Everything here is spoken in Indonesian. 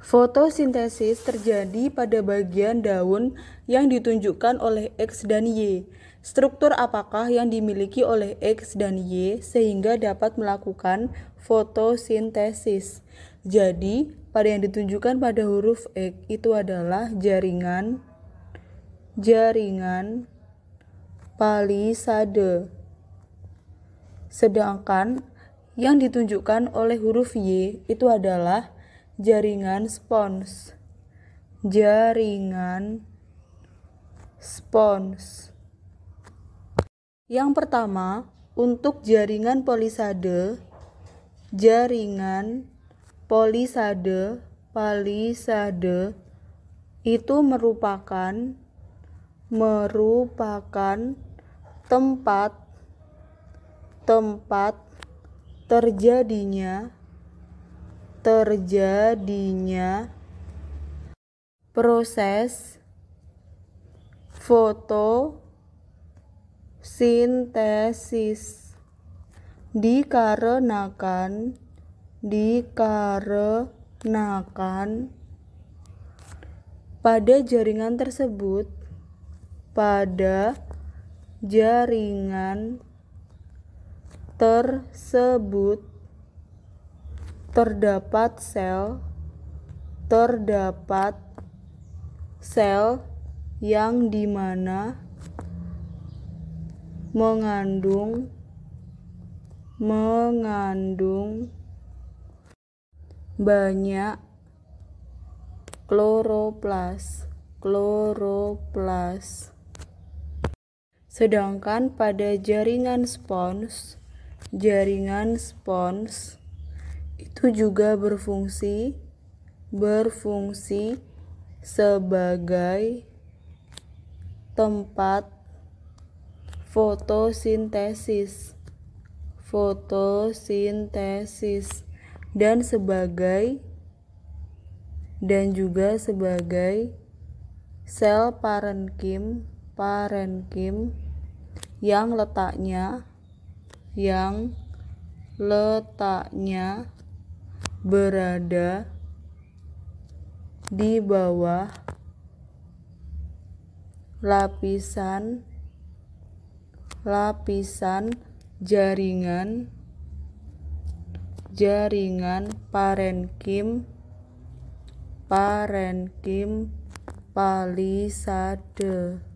Fotosintesis terjadi pada bagian daun yang ditunjukkan oleh X dan Y. Struktur apakah yang dimiliki oleh X dan Y sehingga dapat melakukan fotosintesis? Jadi, pada yang ditunjukkan pada huruf X itu adalah jaringan jaringan palisade. Sedangkan yang ditunjukkan oleh huruf Y itu adalah jaringan spons. Jaringan spons. Yang pertama, untuk jaringan polisade, jaringan polisade, palisade itu merupakan merupakan tempat tempat terjadinya terjadinya proses fotosintesis dikarenakan dikarenakan pada jaringan tersebut pada jaringan tersebut terdapat sel terdapat sel yang dimana mengandung mengandung banyak kloroplas kloroplas Sedangkan pada jaringan spons, jaringan spons itu juga berfungsi berfungsi sebagai tempat fotosintesis fotosintesis dan sebagai dan juga sebagai sel parenkim parenkim yang letaknya yang letaknya berada di bawah lapisan lapisan jaringan jaringan parenkim parenkim palisade